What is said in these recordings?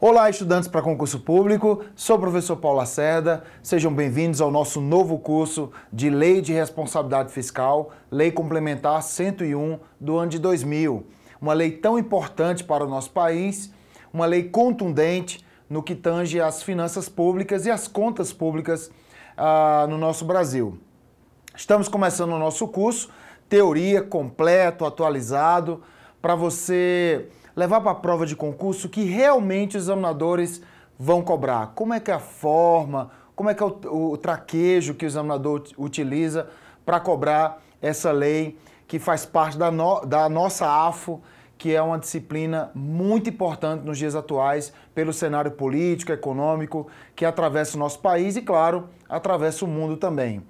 Olá, estudantes para concurso público. Sou o professor Paulo Lacerda. Sejam bem-vindos ao nosso novo curso de Lei de Responsabilidade Fiscal, Lei Complementar 101 do ano de 2000. Uma lei tão importante para o nosso país, uma lei contundente no que tange às finanças públicas e às contas públicas ah, no nosso Brasil. Estamos começando o nosso curso, teoria completo, atualizado, para você levar para a prova de concurso que realmente os examinadores vão cobrar? Como é que é a forma, como é que é o, o traquejo que o examinador utiliza para cobrar essa lei que faz parte da, no, da nossa AFO, que é uma disciplina muito importante nos dias atuais pelo cenário político, econômico que atravessa o nosso país e, claro, atravessa o mundo também.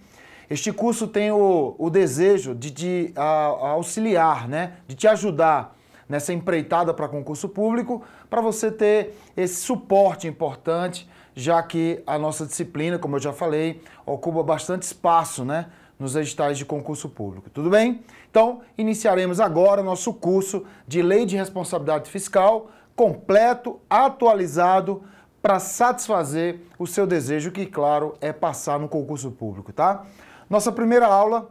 Este curso tem o, o desejo de te de, auxiliar, né? de te ajudar nessa empreitada para concurso público, para você ter esse suporte importante, já que a nossa disciplina, como eu já falei, ocupa bastante espaço, né? nos editais de concurso público. Tudo bem? Então, iniciaremos agora nosso curso de Lei de Responsabilidade Fiscal, completo, atualizado, para satisfazer o seu desejo, que, claro, é passar no concurso público, tá? Nossa primeira aula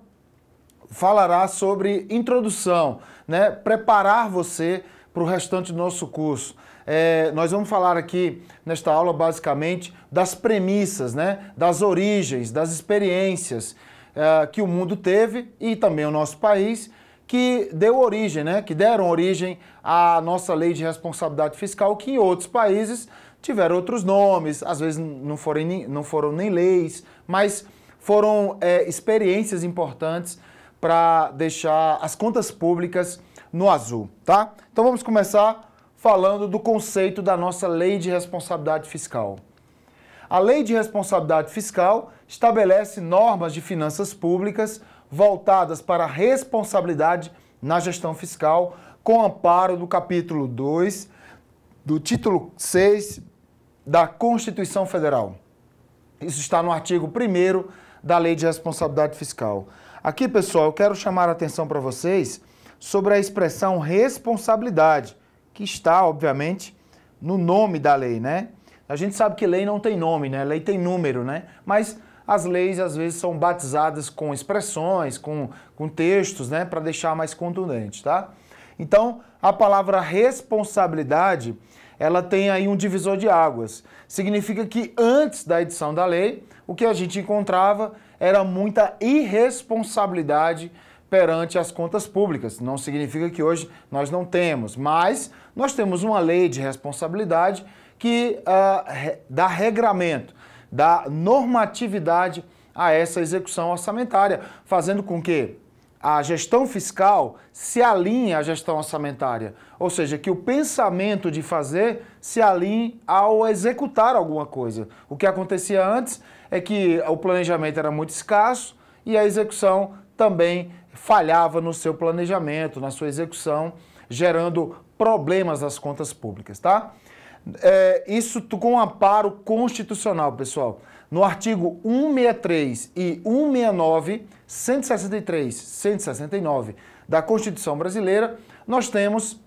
falará sobre introdução, né? preparar você para o restante do nosso curso. É, nós vamos falar aqui nesta aula basicamente das premissas, né? das origens, das experiências é, que o mundo teve e também o nosso país que deu origem, né? que deram origem à nossa lei de responsabilidade fiscal, que em outros países tiveram outros nomes, às vezes não foram nem, não foram nem leis, mas foram é, experiências importantes para deixar as contas públicas no azul, tá? Então vamos começar falando do conceito da nossa Lei de Responsabilidade Fiscal. A Lei de Responsabilidade Fiscal estabelece normas de finanças públicas voltadas para a responsabilidade na gestão fiscal, com amparo do capítulo 2 do título 6 da Constituição Federal. Isso está no artigo 1 da Lei de Responsabilidade Fiscal. Aqui, pessoal, eu quero chamar a atenção para vocês sobre a expressão responsabilidade, que está, obviamente, no nome da lei, né? A gente sabe que lei não tem nome, né? Lei tem número, né? Mas as leis, às vezes, são batizadas com expressões, com, com textos, né? Para deixar mais contundente, tá? Então, a palavra responsabilidade, ela tem aí um divisor de águas. Significa que antes da edição da lei, o que a gente encontrava era muita irresponsabilidade perante as contas públicas. Não significa que hoje nós não temos, mas nós temos uma lei de responsabilidade que uh, dá regramento, dá normatividade a essa execução orçamentária, fazendo com que a gestão fiscal se alinhe à gestão orçamentária, ou seja, que o pensamento de fazer se alinhe ao executar alguma coisa. O que acontecia antes é que o planejamento era muito escasso e a execução também falhava no seu planejamento, na sua execução, gerando problemas nas contas públicas, tá? É, isso com amparo constitucional, pessoal. No artigo 163 e 169, 163, 169 da Constituição Brasileira, nós temos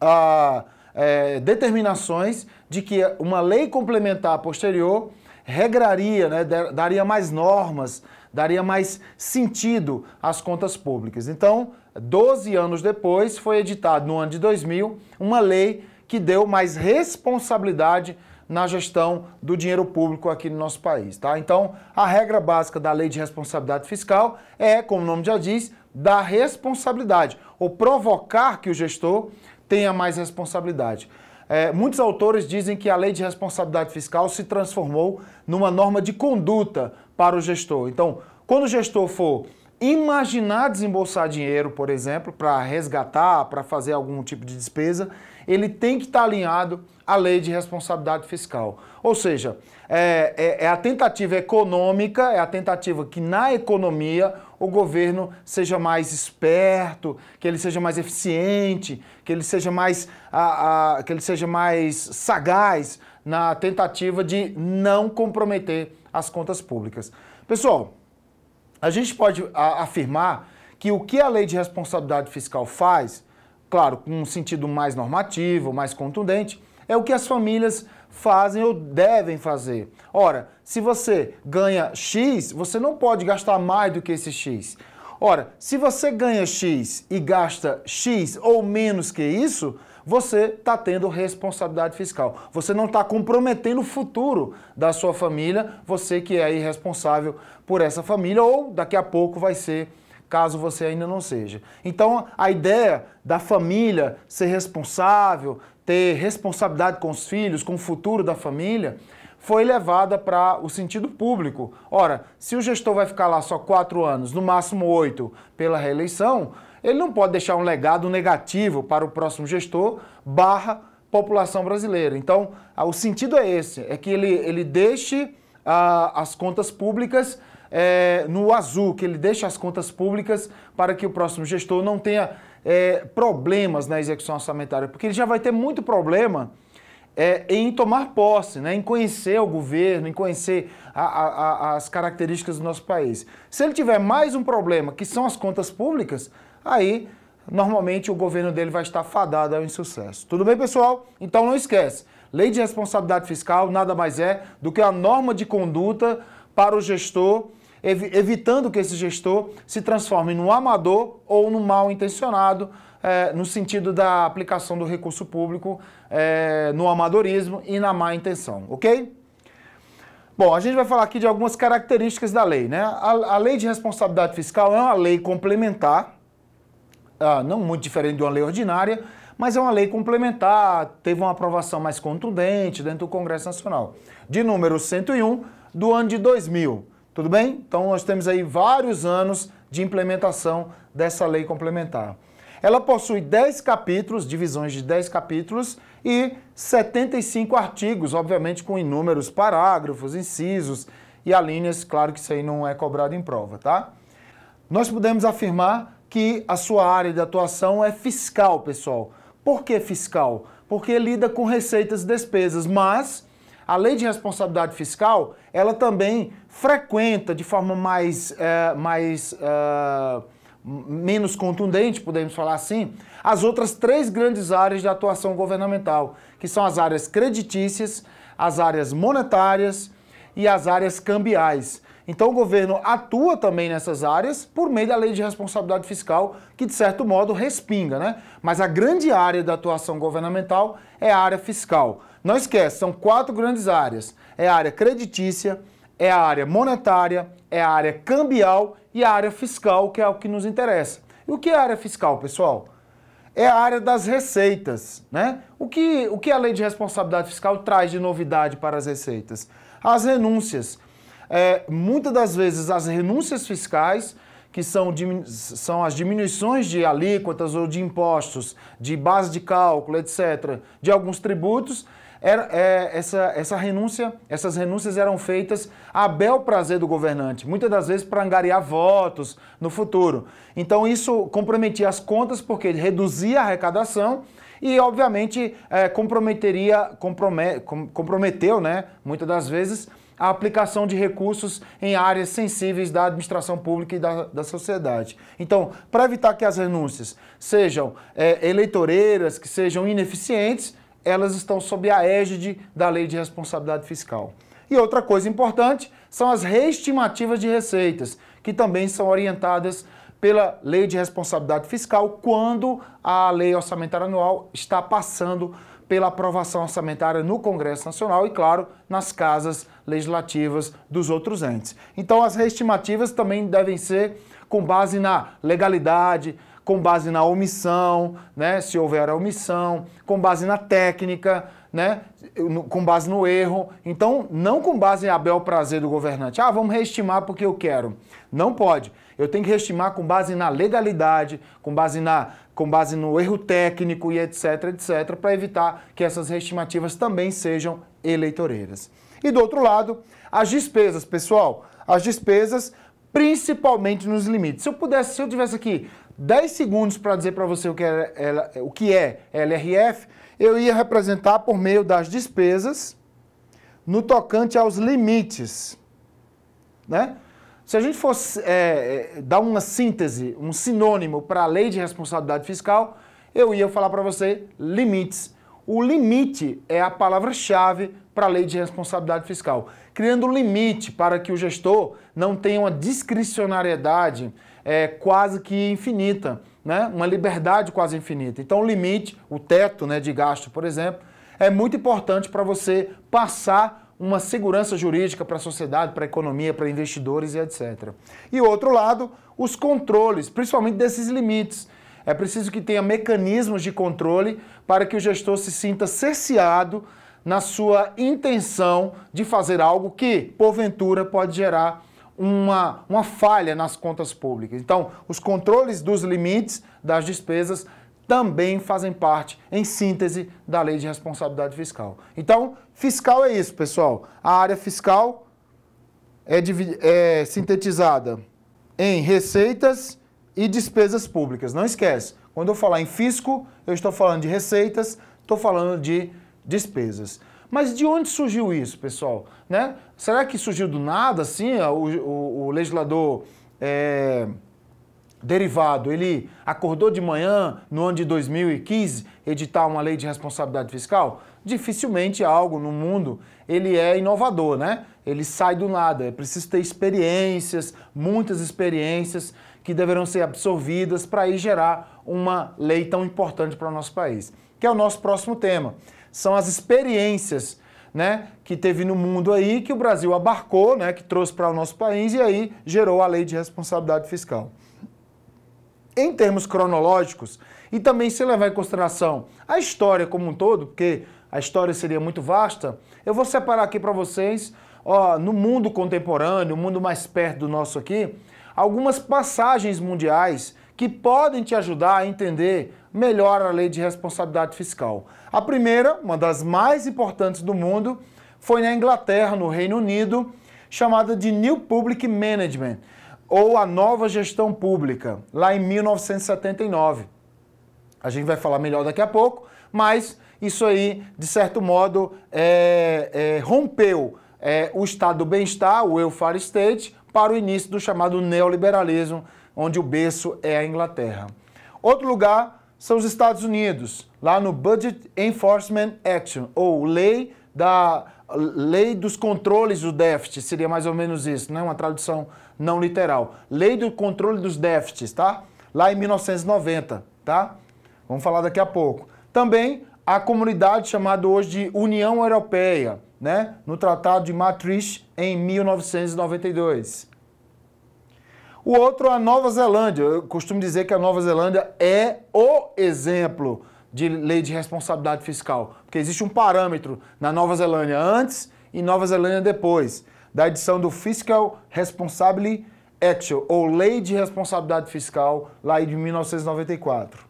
ah, é, determinações de que uma lei complementar posterior regraria, né, daria mais normas, daria mais sentido às contas públicas. Então, 12 anos depois, foi editado no ano de 2000 uma lei que deu mais responsabilidade na gestão do dinheiro público aqui no nosso país, tá? Então, a regra básica da Lei de Responsabilidade Fiscal é, como o nome já diz, dar responsabilidade ou provocar que o gestor tenha mais responsabilidade. É, muitos autores dizem que a Lei de Responsabilidade Fiscal se transformou numa norma de conduta para o gestor. Então, quando o gestor for imaginar desembolsar dinheiro, por exemplo, para resgatar, para fazer algum tipo de despesa, ele tem que estar alinhado à lei de responsabilidade fiscal. Ou seja, é, é, é, a tentativa econômica, é a tentativa que na economia o governo seja mais esperto, que ele seja mais eficiente, que ele seja mais, a, a, que ele seja mais sagaz na tentativa de não comprometer as contas públicas. Pessoal, a gente pode afirmar que o que a lei de responsabilidade fiscal faz, claro, com um sentido mais normativo, mais contundente, é o que as famílias fazem ou devem fazer. Ora, se você ganha X, você não pode gastar mais do que esse X. Ora, se você ganha X e gasta X ou menos que isso, você está tendo responsabilidade fiscal. Você não está comprometendo o futuro da sua família, você que é responsável por essa família, ou daqui a pouco vai ser, caso você ainda não seja. Então, a ideia da família ser responsável, ter responsabilidade com os filhos, com o futuro da família, foi levada para o sentido público. Ora, se o gestor vai ficar lá só quatro anos, no máximo oito, pela reeleição, ele não pode deixar um legado negativo para o próximo gestor barra população brasileira. Então, o sentido é esse, é que ele, ele deixe as contas públicas é, no azul, que ele deixe as contas públicas para que o próximo gestor não tenha é, problemas na execução orçamentária, porque ele já vai ter muito problema é, em tomar posse, né? em conhecer o governo, em conhecer a, a, a, as características do nosso país. Se ele tiver mais um problema, que são as contas públicas, aí normalmente o governo dele vai estar fadado ao insucesso. Tudo bem, pessoal? Então não esquece, lei de responsabilidade fiscal nada mais é do que a norma de conduta para o gestor, evitando que esse gestor se transforme num amador ou num mal intencionado, é, eh, no sentido da aplicação do recurso público é, no amadorismo e na má intenção, ok? Bom, a gente vai falar aqui de algumas características da lei, né? A, a lei de responsabilidade fiscal é uma lei complementar ah, não muito diferente de uma lei ordinária, mas é uma lei complementar, teve uma aprovação mais contundente dentro do Congresso Nacional, de número 101 do ano de 2000. Tudo bem? Então nós temos aí vários anos de implementação dessa lei complementar. Ela possui 10 capítulos, divisões de 10 capítulos e 75 artigos, obviamente com inúmeros parágrafos, incisos e alíneas, claro que isso aí não é cobrado em prova, tá? Nós podemos afirmar que a sua área de atuação é fiscal, pessoal. Por que fiscal? Porque lida com receitas e despesas, mas a lei de responsabilidade fiscal, ela também frequenta de forma mais, é, mais é, menos contundente, podemos falar assim, as outras três grandes áreas de atuação governamental, que são as áreas creditícias, as áreas monetárias e as áreas cambiais. Então o governo atua também nessas áreas por meio da lei de responsabilidade fiscal, que de certo modo respinga, né? Mas a grande área da atuação governamental é a área fiscal. Não esquece, são quatro grandes áreas: é a área creditícia, é a área monetária, é a área cambial e a área fiscal, que é o que nos interessa. E o que é a área fiscal, pessoal? É a área das receitas, né? O que, o que a lei de responsabilidade fiscal traz de novidade para as receitas? As renúncias é, muitas das vezes as renúncias fiscais, que são, são as diminuições de alíquotas ou de impostos, de base de cálculo, etc., de alguns tributos, era, é, essa, essa renúncia, essas renúncias eram feitas a bel prazer do governante, muitas das vezes para angariar votos no futuro. Então isso comprometia as contas porque ele reduzia a arrecadação e, obviamente, é, comprometeria, com, comprometeu, né, muitas das vezes, a aplicação de recursos em áreas sensíveis da administração pública e da, da sociedade. Então, para evitar que as renúncias sejam é, eleitoreiras, que sejam ineficientes, elas estão sob a égide da Lei de Responsabilidade Fiscal. E outra coisa importante são as reestimativas de receitas, que também são orientadas pela Lei de Responsabilidade Fiscal quando a Lei Orçamentária Anual está passando pela aprovação orçamentária no Congresso Nacional e, claro, nas casas legislativas dos outros entes. Então, as reestimativas também devem ser com base na legalidade, com base na omissão, né, se houver omissão, com base na técnica né, com base no erro. Então, não com base em abel prazer do governante. Ah, vamos reestimar porque eu quero. Não pode. Eu tenho que reestimar com base na legalidade, com base, na, com base no erro técnico e etc, etc, para evitar que essas reestimativas também sejam eleitoreiras. E do outro lado, as despesas, pessoal. As despesas, principalmente nos limites. Se eu pudesse, se eu tivesse aqui 10 segundos para dizer para você o que é, o que é LRF, eu ia representar por meio das despesas no tocante aos limites. Né? Se a gente fosse é, é dar uma síntese, um sinônimo para a lei de responsabilidade fiscal, eu ia falar para você limites. O limite é a palavra-chave para a lei de responsabilidade fiscal, criando um limite para que o gestor não tenha uma discricionariedade é, quase que infinita né, uma liberdade quase infinita. Então, o limite, o teto né, de gasto, por exemplo, é muito importante para você passar uma segurança jurídica para a sociedade, para a economia, para investidores e etc. E outro lado, os controles, principalmente desses limites. É preciso que tenha mecanismos de controle para que o gestor se sinta cerceado na sua intenção de fazer algo que, porventura, pode gerar uma, uma falha nas contas públicas. Então, os controles dos limites das despesas também fazem parte, em síntese, da lei de responsabilidade fiscal. Então, fiscal é isso, pessoal. A área fiscal é, é sintetizada em receitas e despesas públicas. Não esquece, quando eu falar em fisco, eu estou falando de receitas, estou falando de despesas. Mas de onde surgiu isso, pessoal? Né? Será que surgiu do nada, assim, o, o, o, legislador é, derivado, ele acordou de manhã, no ano de 2015, editar uma lei de responsabilidade fiscal? Dificilmente algo no mundo, ele é inovador, né? Ele sai do nada, é preciso ter experiências, muitas experiências, que deverão ser absorvidas para aí gerar uma lei tão importante para o nosso país, que é o nosso próximo tema são as experiências né, que teve no mundo aí, que o Brasil abarcou, né, que trouxe para o nosso país e aí gerou a lei de responsabilidade fiscal. Em termos cronológicos, e também se levar em consideração a história como um todo, porque a história seria muito vasta, eu vou separar aqui para vocês, ó, no mundo contemporâneo, o mundo mais perto do nosso aqui, algumas passagens mundiais que podem te ajudar a entender melhor a lei de responsabilidade fiscal. A primeira, uma das mais importantes do mundo, foi na Inglaterra, no Reino Unido, chamada de New Public Management, ou a nova gestão pública, lá em 1979. A gente vai falar melhor daqui a pouco, mas isso aí, de certo modo, é, é, rompeu é, o estado do bem-estar, o welfare state, para o início do chamado neoliberalismo, onde o berço é a Inglaterra. Outro lugar são os Estados Unidos, lá no Budget Enforcement Action, ou lei da lei dos controles do déficit, seria mais ou menos isso, né? Uma tradução não literal. Lei do controle dos déficits, tá? Lá em 1990, tá? Vamos falar daqui a pouco. Também a comunidade chamada hoje de União Europeia, né? No Tratado de Maastricht em 1992. O outro a Nova Zelândia. Eu costumo dizer que a Nova Zelândia é o exemplo de lei de responsabilidade fiscal, porque existe um parâmetro na Nova Zelândia antes e Nova Zelândia depois, da edição do Fiscal Responsibility Action, ou Lei de Responsabilidade Fiscal, lá de 1994.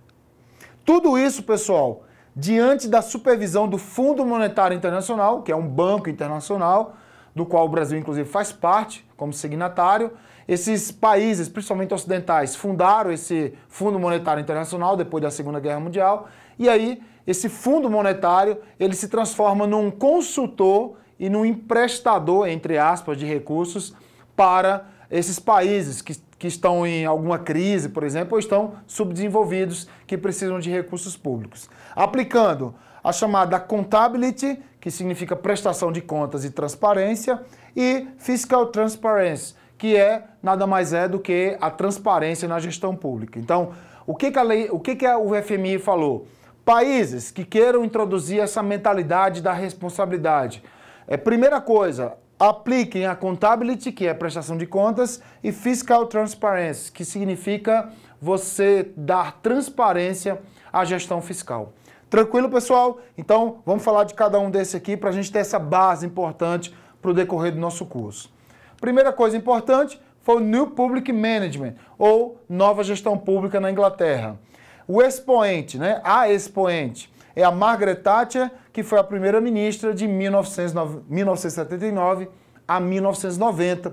Tudo isso, pessoal, diante da supervisão do Fundo Monetário Internacional, que é um banco internacional, do qual o Brasil, inclusive, faz parte como signatário. Esses países, principalmente ocidentais, fundaram esse Fundo Monetário Internacional depois da Segunda Guerra Mundial. E aí, esse fundo monetário, ele se transforma num consultor e num emprestador, entre aspas, de recursos para esses países que, que estão em alguma crise, por exemplo, ou estão subdesenvolvidos, que precisam de recursos públicos. Aplicando a chamada Contability, que significa prestação de contas e transparência, e fiscal transparency, que é nada mais é do que a transparência na gestão pública. Então, o que, que a lei, o que, que a, FMI falou? Países que queiram introduzir essa mentalidade da responsabilidade. É, primeira coisa, apliquem a contability, que é prestação de contas, e fiscal transparency, que significa você dar transparência à gestão fiscal. Tranquilo, pessoal? Então, vamos falar de cada um desse aqui para a gente ter essa base importante para o decorrer do nosso curso. Primeira coisa importante foi o New Public Management, ou Nova Gestão Pública na Inglaterra. O expoente, né? a expoente, é a Margaret Thatcher, que foi a primeira ministra de 1979 a 1990.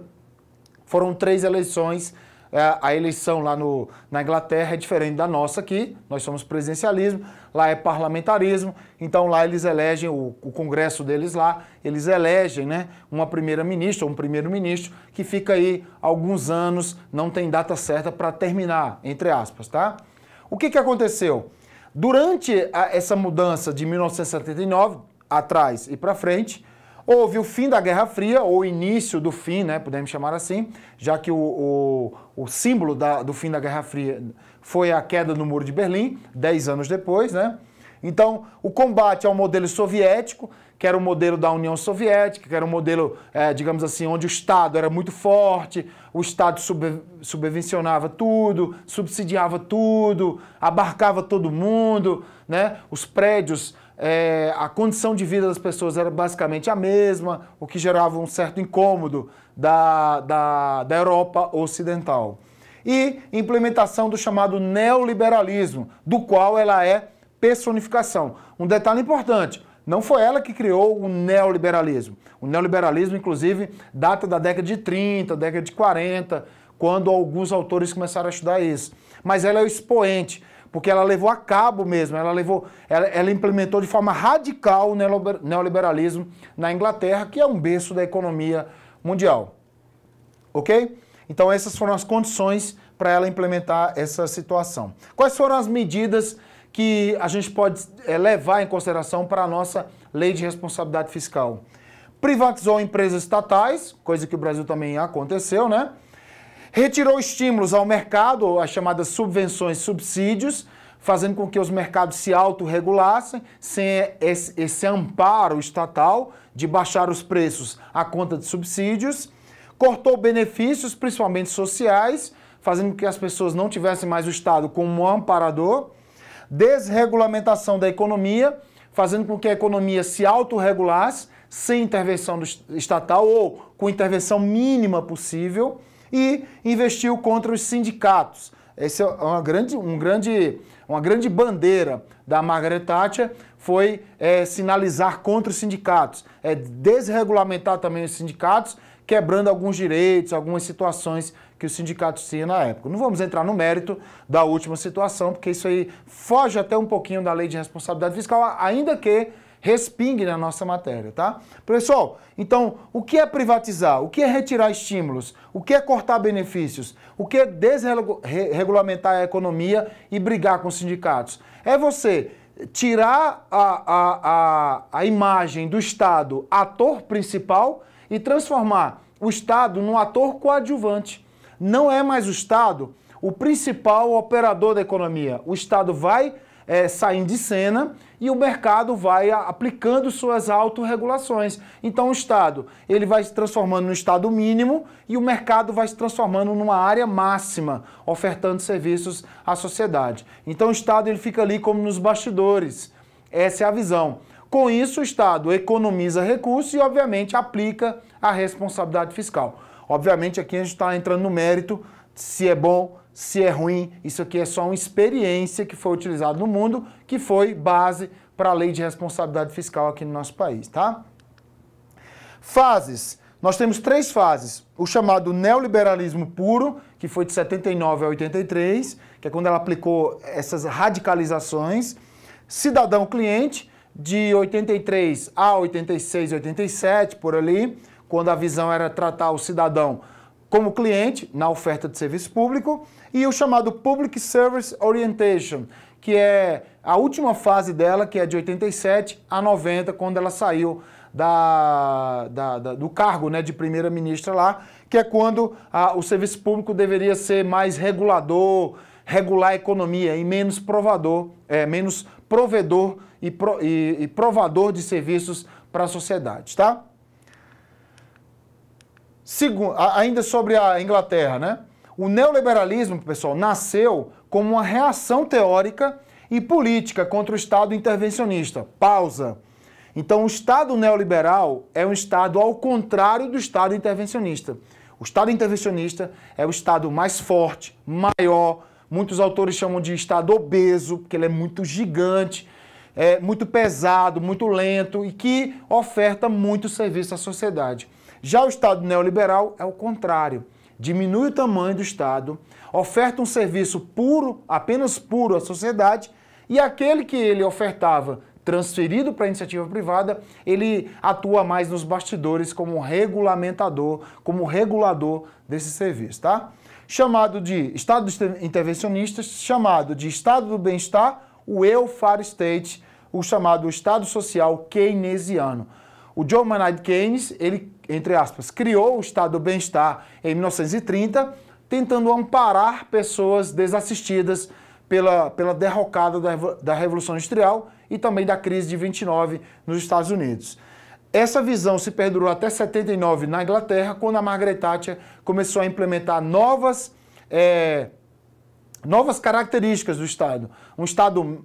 Foram três eleições é, a eleição lá no, na Inglaterra é diferente da nossa aqui, nós somos presidencialismo, lá é parlamentarismo, então lá eles elegem, o, o congresso deles lá, eles elegem né, uma primeira-ministra ou um primeiro-ministro que fica aí alguns anos, não tem data certa para terminar, entre aspas, tá? O que, que aconteceu? Durante a, essa mudança de 1979, atrás e para frente, houve o fim da Guerra Fria, ou início do fim, né, podemos chamar assim, já que o, o o símbolo da, do fim da Guerra Fria foi a queda do Muro de Berlim, dez anos depois, né? Então, o combate ao modelo soviético, que era o modelo da União Soviética, que era um modelo, é, digamos assim, onde o Estado era muito forte, o Estado sub, subvencionava tudo, subsidiava tudo, abarcava todo mundo, né? Os prédios é, a condição de vida das pessoas era basicamente a mesma, o que gerava um certo incômodo da, da, da Europa Ocidental. E implementação do chamado neoliberalismo, do qual ela é personificação. Um detalhe importante: não foi ela que criou o neoliberalismo. O neoliberalismo, inclusive, data da década de 30, década de 40, quando alguns autores começaram a estudar isso. Mas ela é o expoente, porque ela levou a cabo mesmo, ela, levou, ela, ela implementou de forma radical o neoliberalismo na Inglaterra, que é um berço da economia mundial. Ok? Então, essas foram as condições para ela implementar essa situação. Quais foram as medidas que a gente pode é, levar em consideração para a nossa lei de responsabilidade fiscal? Privatizou empresas estatais, coisa que o Brasil também aconteceu, né? Retirou estímulos ao mercado, as chamadas subvenções, subsídios, fazendo com que os mercados se autorregulassem, sem esse, esse amparo estatal de baixar os preços à conta de subsídios. Cortou benefícios, principalmente sociais, fazendo com que as pessoas não tivessem mais o Estado como um amparador. Desregulamentação da economia, fazendo com que a economia se autorregulasse, sem intervenção estatal ou com intervenção mínima possível e investiu contra os sindicatos. Essa é uma grande, um grande, uma grande bandeira da Margaret Thatcher, foi é, sinalizar contra os sindicatos, é desregulamentar também os sindicatos, quebrando alguns direitos, algumas situações que os sindicatos tinham na época. Não vamos entrar no mérito da última situação, porque isso aí foge até um pouquinho da lei de responsabilidade fiscal, ainda que respingue na nossa matéria, tá? Pessoal, então, o que é privatizar? O que é retirar estímulos? O que é cortar benefícios? O que é desregulamentar a economia e brigar com os sindicatos? É você tirar a, a, a, a imagem do Estado ator principal e transformar o Estado num ator coadjuvante. Não é mais o Estado o principal operador da economia. O Estado vai é, de cena e o mercado vai aplicando suas autorregulações. Então o Estado ele vai se transformando no Estado mínimo e o mercado vai se transformando numa área máxima, ofertando serviços à sociedade. Então o Estado ele fica ali como nos bastidores. Essa é a visão. Com isso, o Estado economiza recursos e, obviamente, aplica a responsabilidade fiscal. Obviamente, aqui a gente está entrando no mérito se é bom, se é ruim. Isso aqui é só uma experiência que foi utilizada no mundo, que foi base para a lei de responsabilidade fiscal aqui no nosso país, tá? Fases. Nós temos três fases. O chamado neoliberalismo puro, que foi de 79 a 83, que é quando ela aplicou essas radicalizações. Cidadão cliente, de 83 a 86, 87, por ali, quando a visão era tratar o cidadão como cliente na oferta de serviço público e o chamado Public Service Orientation, que é a última fase dela, que é de 87 a 90, quando ela saiu da, da, da, do cargo né, de primeira-ministra lá, que é quando a, o serviço público deveria ser mais regulador, regular a economia e menos provador, é, menos provedor e, pro, e, e provador de serviços para a sociedade, tá? Segundo, ainda sobre a Inglaterra, né? O neoliberalismo, pessoal, nasceu como uma reação teórica e política contra o Estado intervencionista. Pausa. Então, o Estado neoliberal é um Estado ao contrário do Estado intervencionista. O Estado intervencionista é o Estado mais forte, maior. Muitos autores chamam de Estado obeso, porque ele é muito gigante, é muito pesado, muito lento e que oferta muito serviço à sociedade. Já o Estado neoliberal é o contrário. Diminui o tamanho do Estado, oferta um serviço puro, apenas puro à sociedade, e aquele que ele ofertava transferido para a iniciativa privada, ele atua mais nos bastidores como regulamentador, como regulador desse serviço, tá? Chamado de Estado intervencionista, chamado de Estado do bem-estar, o welfare state, o chamado Estado social keynesiano. O John Maynard Keynes, ele, entre aspas, criou o estado do bem-estar em 1930, tentando amparar pessoas desassistidas pela, pela derrocada da, da Revolução Industrial e também da crise de 29 nos Estados Unidos. Essa visão se perdurou até 79 na Inglaterra, quando a Margaret Thatcher começou a implementar novas, é, novas características do Estado. Um Estado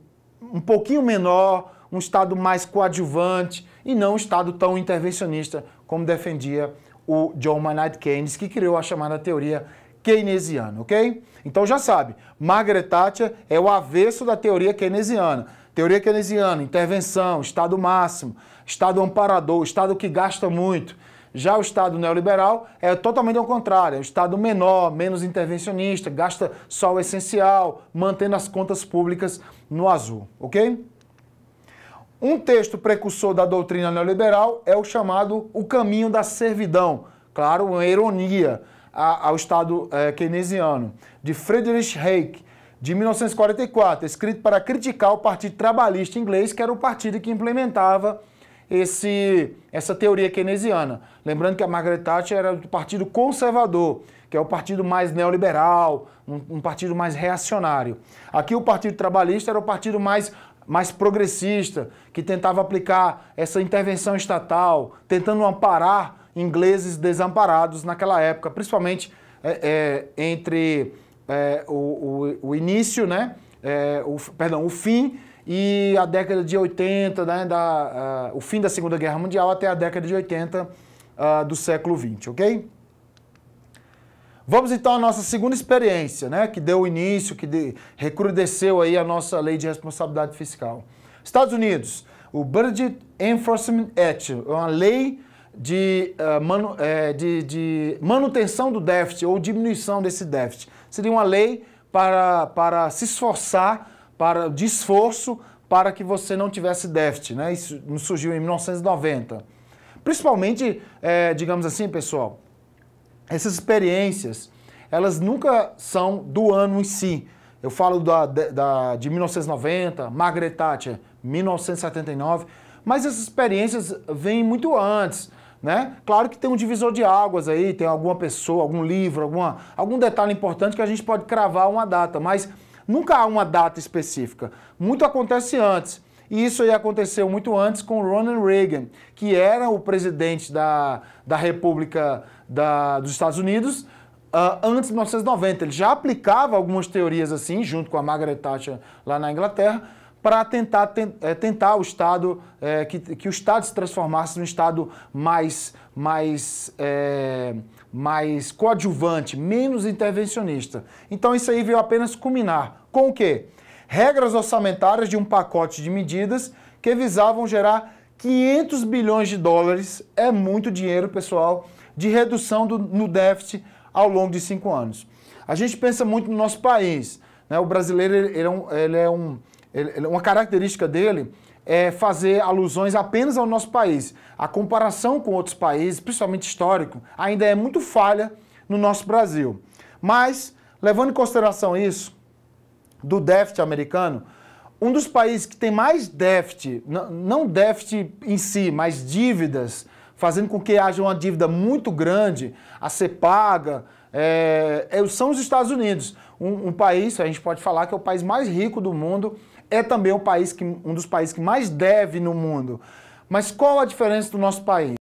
um pouquinho menor, um Estado mais coadjuvante e não um Estado tão intervencionista como defendia o John Maynard Keynes, que criou a chamada teoria keynesiana, ok? Então já sabe, Margaret Thatcher é o avesso da teoria keynesiana. Teoria keynesiana, intervenção, Estado máximo, Estado amparador, Estado que gasta muito. Já o Estado neoliberal é totalmente ao contrário, é o Estado menor, menos intervencionista, gasta só o essencial, mantendo as contas públicas no azul, ok? Um texto precursor da doutrina neoliberal é o chamado O Caminho da Servidão. Claro, uma ironia ao Estado eh, keynesiano, de Friedrich Hayek, de 1944, escrito para criticar o Partido Trabalhista Inglês, que era o partido que implementava esse, essa teoria keynesiana. Lembrando que a Margaret Thatcher era do Partido Conservador, que é o partido mais neoliberal, um, um partido mais reacionário. Aqui o Partido Trabalhista era o partido mais mais progressista, que tentava aplicar essa intervenção estatal, tentando amparar ingleses desamparados naquela época, principalmente é, é, entre é, o, o, o, início, né? É, o, perdão, o fim e a década de 80, né, da, uh, o fim da Segunda Guerra Mundial até a década de 80 uh, ah, do século XX, ok? Vamos então à nossa segunda experiência, né, que deu início, que de, recrudesceu aí a nossa lei de responsabilidade fiscal. Estados Unidos, o Budget Enforcement Act, é uma lei de, uh, manu, é, de, de, manutenção do déficit ou diminuição desse déficit. Seria uma lei para, para se esforçar, para de esforço, para que você não tivesse déficit. Né? Isso surgiu em 1990. Principalmente, é, digamos assim, pessoal, essas experiências, elas nunca são do ano em si. Eu falo da, da, de 1990, Margaret Thatcher, 1979, mas essas experiências vêm muito antes. Né? Claro que tem um divisor de águas aí, tem alguma pessoa, algum livro, alguma, algum detalhe importante que a gente pode cravar uma data, mas nunca há uma data específica. Muito acontece antes. E isso aí aconteceu muito antes com Ronald Reagan, que era o presidente da, da República da, dos Estados Unidos uh, antes de 1990. Ele já aplicava algumas teorias assim, junto com a Margaret Thatcher lá na Inglaterra, para tentar, eh, tentar o Estado, é, que, que o Estado se transformasse num Estado mais, mais, é, mais coadjuvante, menos intervencionista. Então isso aí veio apenas culminar com o quê? Regras orçamentárias de um pacote de medidas que visavam gerar 500 bilhões de dólares. É muito dinheiro, pessoal de redução do, no déficit ao longo de cinco anos. A gente pensa muito no nosso país. Né? O brasileiro, ele, é, um, ele é um ele, uma característica dele é fazer alusões apenas ao nosso país. A comparação com outros países, principalmente histórico, ainda é muito falha no nosso Brasil. Mas, levando em consideração isso, do déficit americano, um dos países que tem mais déficit, não déficit em si, mas dívidas fazendo com que haja uma dívida muito grande a ser paga. É, é, são os Estados Unidos, um, um, país, a gente pode falar que é o país mais rico do mundo, é também um, país que, um dos países que mais deve no mundo. Mas qual a diferença do nosso país?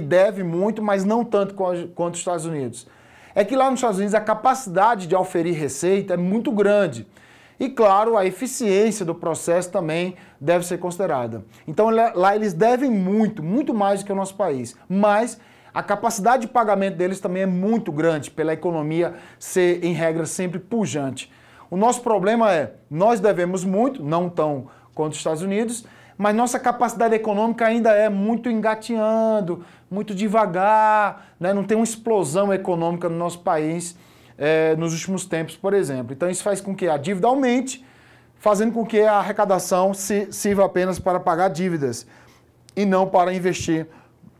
Deve muito, mas não tanto quanto os Estados Unidos. É que lá nos Estados Unidos a capacidade de oferir receita é muito grande. E claro, a eficiência do processo também deve ser considerada. Então lá eles devem muito, muito mais do que o nosso país. Mas a capacidade de pagamento deles também é muito grande, pela economia ser, em regra, sempre pujante. O nosso problema é, nós devemos muito, não tão quanto os Estados Unidos, mas nossa capacidade econômica ainda é muito engateando, muito devagar, né? não tem uma explosão econômica no nosso país é, nos últimos tempos, por exemplo. Então isso faz com que a dívida aumente, fazendo com que a arrecadação se, sirva apenas para pagar dívidas e não para investir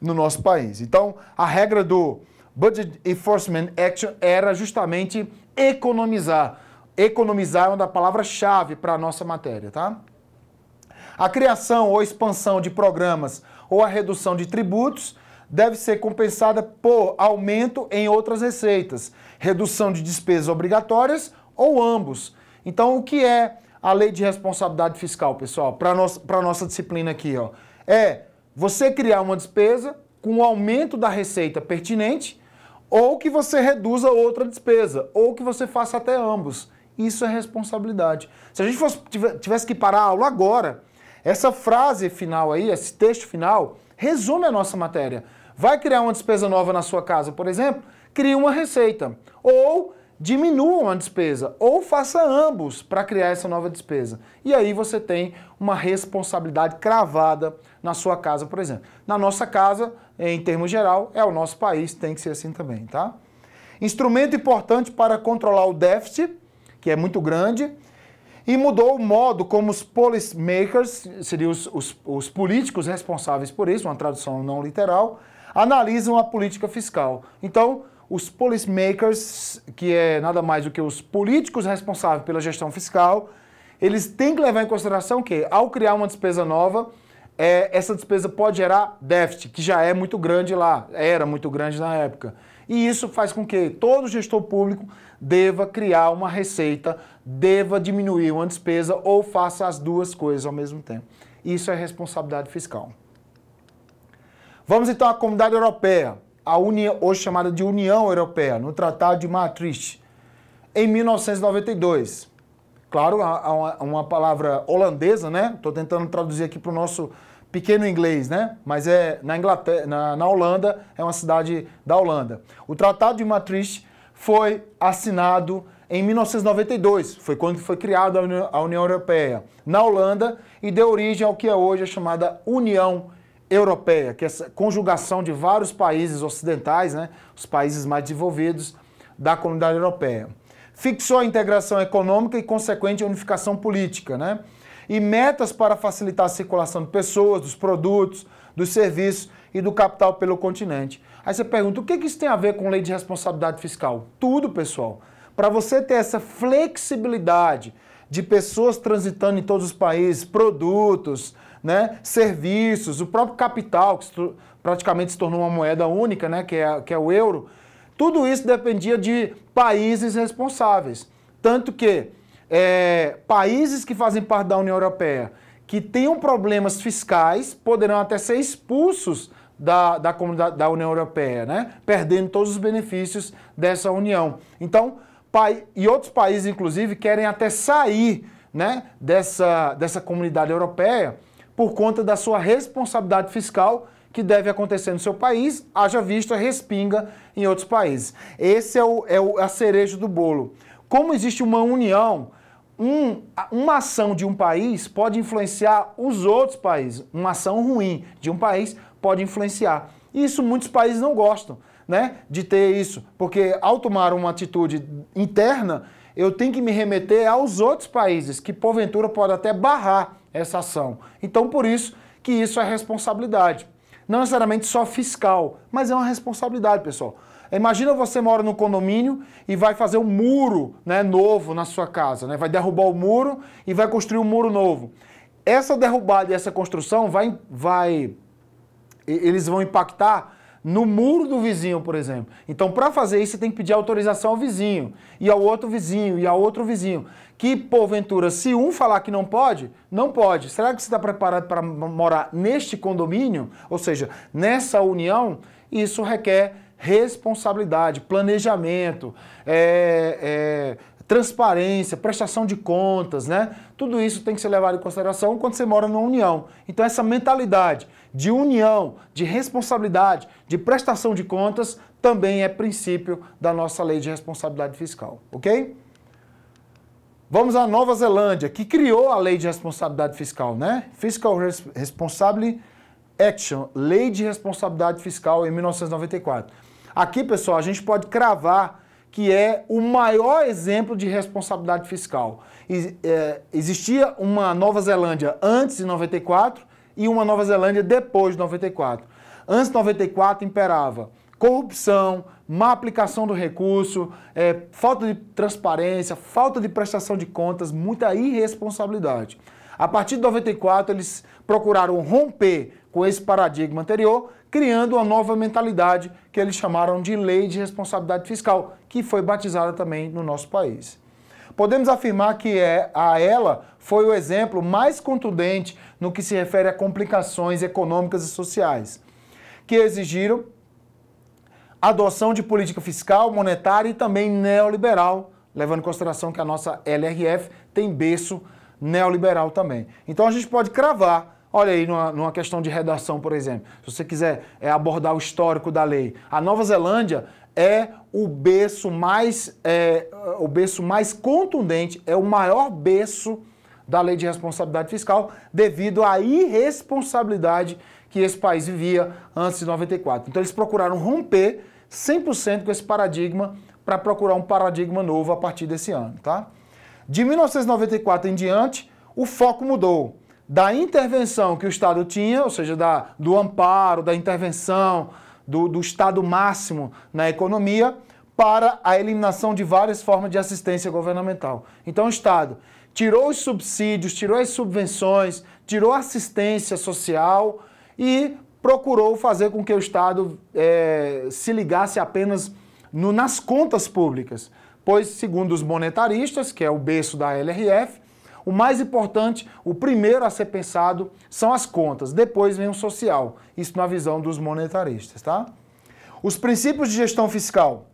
no nosso país. Então a regra do Budget Enforcement Action era justamente economizar. Economizar é uma da palavra-chave para a nossa matéria, tá? A criação ou expansão de programas ou a redução de tributos deve ser compensada por aumento em outras receitas redução de despesas obrigatórias ou ambos. Então, o que é a lei de responsabilidade fiscal, pessoal, para no a nossa disciplina aqui? Ó? É você criar uma despesa com o aumento da receita pertinente ou que você reduza outra despesa, ou que você faça até ambos. Isso é responsabilidade. Se a gente fosse, tivesse que parar a aula agora, essa frase final aí, esse texto final, resume a nossa matéria. Vai criar uma despesa nova na sua casa, por exemplo? crie uma receita. Ou diminua uma despesa, ou faça ambos para criar essa nova despesa. E aí você tem uma responsabilidade cravada na sua casa, por exemplo. Na nossa casa, em termos geral, é o nosso país, tem que ser assim também, tá? Instrumento importante para controlar o déficit, que é muito grande, e mudou o modo como os policymakers, seriam os, os, os políticos responsáveis por isso, uma tradução não literal, analisam a política fiscal. Então, os policymakers, que é nada mais do que os políticos responsáveis pela gestão fiscal, eles têm que levar em consideração que, ao criar uma despesa nova, é, essa despesa pode gerar déficit, que já é muito grande lá, era muito grande na época. E isso faz com que todo gestor público deva criar uma receita, deva diminuir uma despesa ou faça as duas coisas ao mesmo tempo. Isso é responsabilidade fiscal. Vamos então à comunidade europeia a união, hoje chamada de União Europeia, no Tratado de Maastricht, em 1992. Claro, uma, uma palavra holandesa, né? Estou tentando traduzir aqui para o nosso pequeno inglês, né? Mas é na Inglaterra, na, na, Holanda, é uma cidade da Holanda. O Tratado de Maastricht foi assinado em 1992, foi quando foi criada a União Europeia na Holanda e deu origem ao que é hoje a chamada União Europeia europeia, que é essa conjugação de vários países ocidentais, né, os países mais desenvolvidos da comunidade europeia. Fixou a integração econômica e consequente unificação política, né? E metas para facilitar a circulação de pessoas, dos produtos, dos serviços e do capital pelo continente. Aí você pergunta, o que isso tem a ver com lei de responsabilidade fiscal? Tudo, pessoal. Para você ter essa flexibilidade de pessoas transitando em todos os países, produtos, né? serviços, o próprio capital, que praticamente se tornou uma moeda única, né? que, é, que é o euro, tudo isso dependia de países responsáveis. Tanto que é, países que fazem parte da União Europeia que tenham problemas fiscais poderão até ser expulsos da, da, comunidade, da União Europeia, né? perdendo todos os benefícios dessa União. Então, pai, e outros países, inclusive, querem até sair né, dessa, dessa comunidade europeia por conta da sua responsabilidade fiscal que deve acontecer no seu país, haja visto a respinga em outros países. Esse é, o, é o, a cereja do bolo. Como existe uma união, um, uma ação de um país pode influenciar os outros países. Uma ação ruim de um país pode influenciar. isso muitos países não gostam né, de ter isso, porque ao tomar uma atitude interna, eu tenho que me remeter aos outros países, que porventura podem até barrar essa ação. Então, por isso que isso é responsabilidade. Não necessariamente só fiscal, mas é uma responsabilidade, pessoal. Imagina você mora no condomínio e vai fazer um muro né, novo na sua casa, né? vai derrubar o muro e vai construir um muro novo. Essa derrubada e essa construção vai, vai, eles vão impactar no muro do vizinho, por exemplo. Então, para fazer isso, você tem que pedir autorização ao vizinho, e ao outro vizinho, e ao outro vizinho que porventura, se um falar que não pode, não pode. Será que você está preparado para morar neste condomínio? Ou seja, nessa união, isso requer responsabilidade, planejamento, é, é, transparência, prestação de contas, né? Tudo isso tem que ser levado em consideração quando você mora numa união. Então, essa mentalidade de união, de responsabilidade, de prestação de contas, também é princípio da nossa lei de responsabilidade fiscal, ok? Vamos à Nova Zelândia, que criou a lei de responsabilidade fiscal, né? Fiscal Res Responsible Action, lei de responsabilidade fiscal em 1994. Aqui, pessoal, a gente pode cravar que é o maior exemplo de responsabilidade fiscal. E, é, existia uma Nova Zelândia antes de 94 e uma Nova Zelândia depois de 94. Antes de 94 imperava corrupção, má aplicação do recurso, é, falta de transparência, falta de prestação de contas, muita irresponsabilidade. A partir de 94, eles procuraram romper com esse paradigma anterior, criando uma nova mentalidade que eles chamaram de lei de responsabilidade fiscal, que foi batizada também no nosso país. Podemos afirmar que é, a ela foi o exemplo mais contundente no que se refere a complicações econômicas e sociais, que exigiram adoção de política fiscal, monetária e também neoliberal, levando em consideração que a nossa LRF tem berço neoliberal também. Então a gente pode cravar Olha aí, numa, numa, questão de redação, por exemplo, se você quiser é, abordar o histórico da lei, a Nova Zelândia é o berço mais é, o berço mais contundente, é o maior berço da lei de responsabilidade fiscal devido à irresponsabilidade que esse país vivia antes de 94. Então eles procuraram romper 100% com esse paradigma para procurar um paradigma novo a partir desse ano, tá? De 1994 em diante, o foco mudou. Da intervenção que o Estado tinha, ou seja, da, do amparo, da intervenção, do, do Estado máximo na economia, para a eliminação de várias formas de assistência governamental. Então, o Estado tirou os subsídios, tirou as subvenções, tirou a assistência social e procurou fazer com que o Estado é, se ligasse apenas no, nas contas públicas, pois, segundo os monetaristas, que é o berço da LRF, o mais importante, o primeiro a ser pensado, são as contas, depois vem o social. Isso na visão dos monetaristas, tá? Os princípios de gestão fiscal: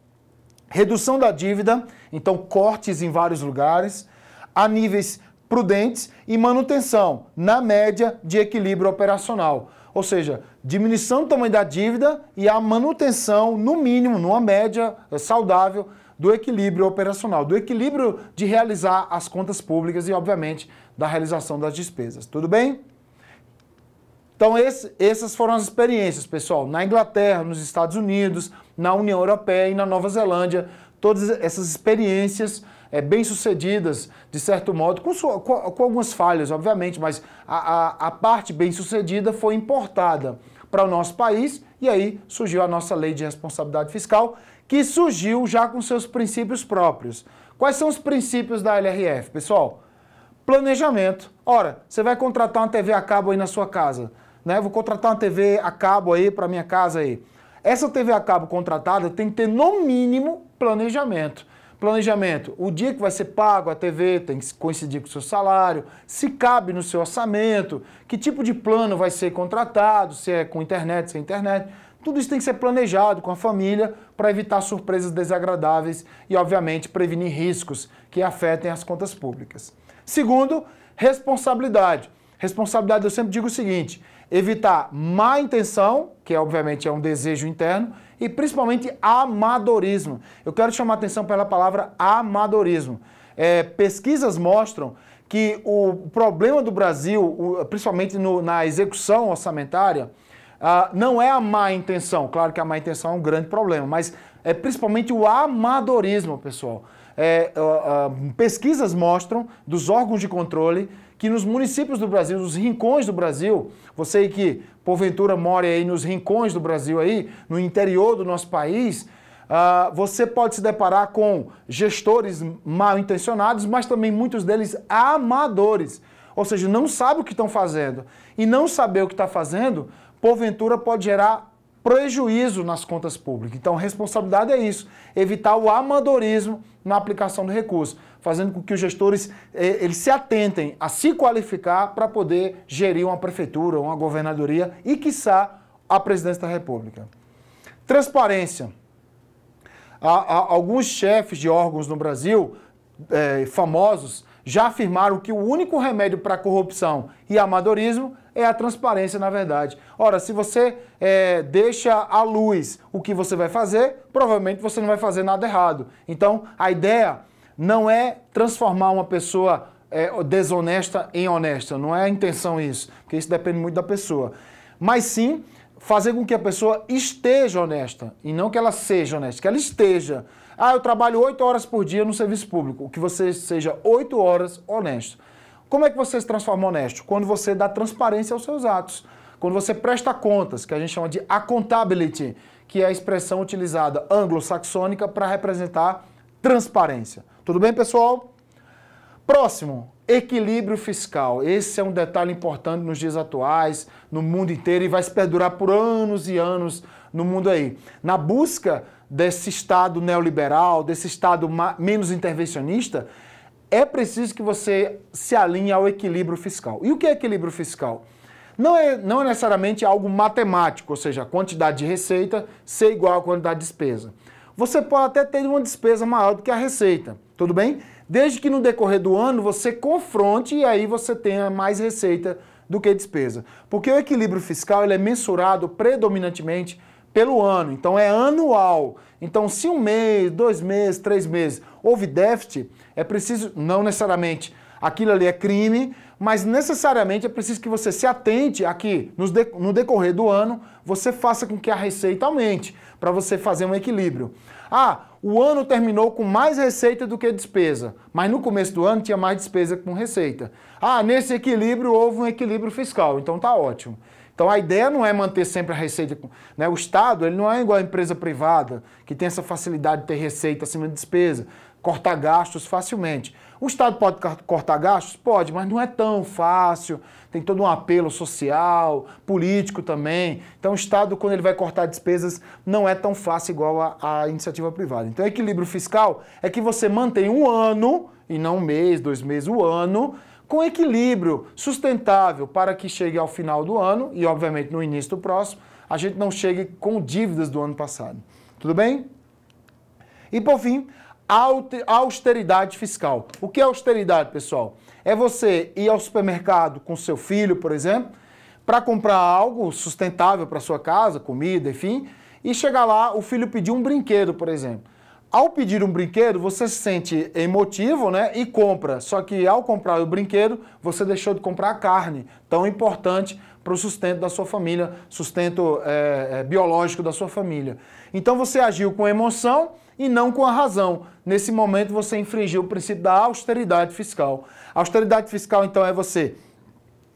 redução da dívida, então cortes em vários lugares, a níveis prudentes e manutenção, na média, de equilíbrio operacional. Ou seja, diminuição do tamanho da dívida e a manutenção, no mínimo, numa média eh, saudável, do equilíbrio operacional, do equilíbrio de realizar as contas públicas e, obviamente, da realização das despesas. Tudo bem? Então, esse, essas foram as experiências, pessoal, na Inglaterra, nos Estados Unidos, na União Europeia e na Nova Zelândia. Todas essas experiências é, bem-sucedidas, de certo modo, com, sua, com, com, algumas falhas, obviamente, mas a, a, a parte bem-sucedida foi importada para o nosso país e aí surgiu a nossa lei de responsabilidade fiscal, que surgiu já com seus princípios próprios. Quais são os princípios da LRF, pessoal? Planejamento. Ora, você vai contratar uma TV a cabo aí na sua casa, né? Vou contratar uma TV a cabo aí para minha casa aí. Essa TV a cabo contratada tem que ter no mínimo planejamento. Planejamento, o dia que vai ser pago a TV tem que coincidir com o seu salário, se cabe no seu orçamento, que tipo de plano vai ser contratado, se é com internet, sem internet. Tudo isso tem que ser planejado com a família para evitar surpresas desagradáveis e, obviamente, prevenir riscos que afetem as contas públicas. Segundo, responsabilidade. Responsabilidade, eu sempre digo o seguinte: evitar má intenção, que obviamente é um desejo interno, e principalmente amadorismo. Eu quero chamar atenção pela palavra amadorismo. É, pesquisas mostram que o problema do Brasil, principalmente no, na execução orçamentária, ah, não é a má intenção. Claro que a má intenção é um grande problema, mas é principalmente o amadorismo, pessoal. É, pesquisas mostram dos órgãos de controle que nos municípios do Brasil, nos rincões do Brasil, você que porventura mora aí nos rincões do Brasil aí, no interior do nosso país, Uh, você pode se deparar com gestores mal intencionados, mas também muitos deles amadores. Ou seja, não sabe o que estão fazendo. E não saber o que está fazendo, porventura, pode gerar prejuízo nas contas públicas. Então, responsabilidade é isso, evitar o amadorismo na aplicação do recurso, fazendo com que os gestores eh, eles se atentem a se qualificar para poder gerir uma prefeitura, uma governadoria e, quiçá, a presidência da República. Transparência. Há, há alguns chefes de órgãos no Brasil, é, famosos, já afirmaram que o único remédio para a corrupção e amadorismo é a transparência, na verdade. Ora, se você é, deixa à luz o que você vai fazer, provavelmente você não vai fazer nada errado. Então, a ideia não é transformar uma pessoa é, desonesta em honesta. Não é a intenção isso, porque isso depende muito da pessoa. Mas sim fazer com que a pessoa esteja honesta e não que ela seja honesta, que ela esteja. Ah, eu trabalho oito horas por dia no serviço público. Que você seja oito horas honesto. Como é que você se transforma honesto? Quando você dá transparência aos seus atos. Quando você presta contas, que a gente chama de accountability, que é a expressão utilizada anglo-saxônica para representar transparência. Tudo bem, pessoal? Próximo, equilíbrio fiscal. Esse é um detalhe importante nos dias atuais, no mundo inteiro e vai se perdurar por anos e anos no mundo aí. Na busca desse Estado neoliberal, desse Estado menos intervencionista, é preciso que você se alinhe ao equilíbrio fiscal. E o que é equilíbrio fiscal? Não é, não é necessariamente algo matemático, ou seja, a quantidade de receita ser igual à quantidade de despesa. Você pode até ter uma despesa maior do que a receita, tudo bem? Desde que no decorrer do ano você confronte e aí você tenha mais receita do que despesa. Porque o equilíbrio fiscal ele é mensurado predominantemente pelo ano, então é anual. Então, se um mês, dois meses, três meses houve déficit, é preciso, não necessariamente aquilo ali é crime, mas necessariamente é preciso que você se atente a que no decorrer do ano você faça com que a receita aumente, para você fazer um equilíbrio. Ah, o ano terminou com mais receita do que despesa, mas no começo do ano tinha mais despesa com receita. Ah, nesse equilíbrio houve um equilíbrio fiscal, então tá ótimo. Então a ideia não é manter sempre a receita. Né? O Estado ele não é igual a empresa privada, que tem essa facilidade de ter receita acima de despesa cortar gastos facilmente. O Estado pode cortar gastos? Pode, mas não é tão fácil. Tem todo um apelo social, político também. Então, o Estado, quando ele vai cortar despesas, não é tão fácil igual a, a iniciativa privada. Então, equilíbrio fiscal é que você mantém um ano, e não um mês, dois meses, um ano, com equilíbrio sustentável para que chegue ao final do ano e, obviamente, no início do próximo, a gente não chegue com dívidas do ano passado. Tudo bem? E por fim, austeridade fiscal. O que é austeridade, pessoal? É você ir ao supermercado com seu filho, por exemplo, para comprar algo sustentável para sua casa, comida, enfim, e chegar lá, o filho pedir um brinquedo, por exemplo. Ao pedir um brinquedo, você se sente emotivo, né? E compra. Só que ao comprar o brinquedo, você deixou de comprar a carne, tão importante para o sustento da sua família, sustento é, é, biológico da sua família. Então você agiu com emoção e não com a razão. Nesse momento você infringiu o princípio da austeridade fiscal. A austeridade fiscal, então, é você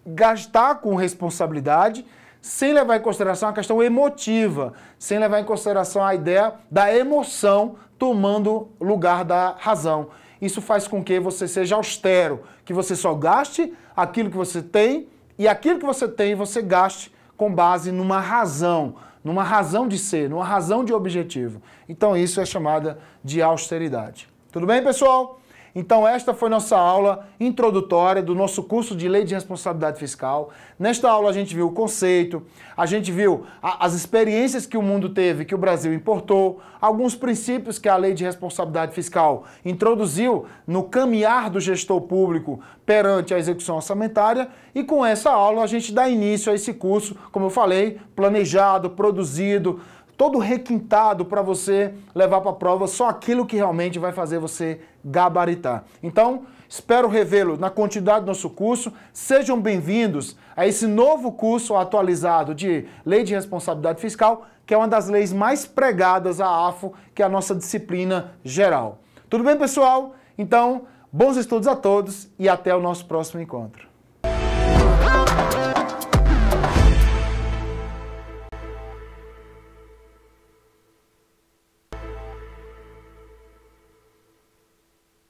gastar com responsabilidade, sem levar em consideração a questão emotiva, sem levar em consideração a ideia da emoção tomando lugar da razão. Isso faz com que você seja austero, que você só gaste aquilo que você tem e aquilo que você tem você gaste com base numa razão, numa razão de ser, numa razão de objetivo. Então isso é chamada de austeridade. Tudo bem, pessoal? Então, esta foi nossa aula introdutória do nosso curso de Lei de Responsabilidade Fiscal. Nesta aula, a gente viu o conceito, a gente viu a, as experiências que o mundo teve, que o Brasil importou, alguns princípios que a Lei de Responsabilidade Fiscal introduziu no caminhar do gestor público perante a execução orçamentária. E com essa aula, a gente dá início a esse curso, como eu falei, planejado, produzido todo requintado para você levar para a prova só aquilo que realmente vai fazer você gabaritar. Então, espero revê-lo na continuidade do nosso curso. Sejam bem-vindos a esse novo curso atualizado de Lei de Responsabilidade Fiscal, que é uma das leis mais pregadas à AFO, que é a nossa disciplina geral. Tudo bem, pessoal? Então, bons estudos a todos e até o nosso próximo encontro.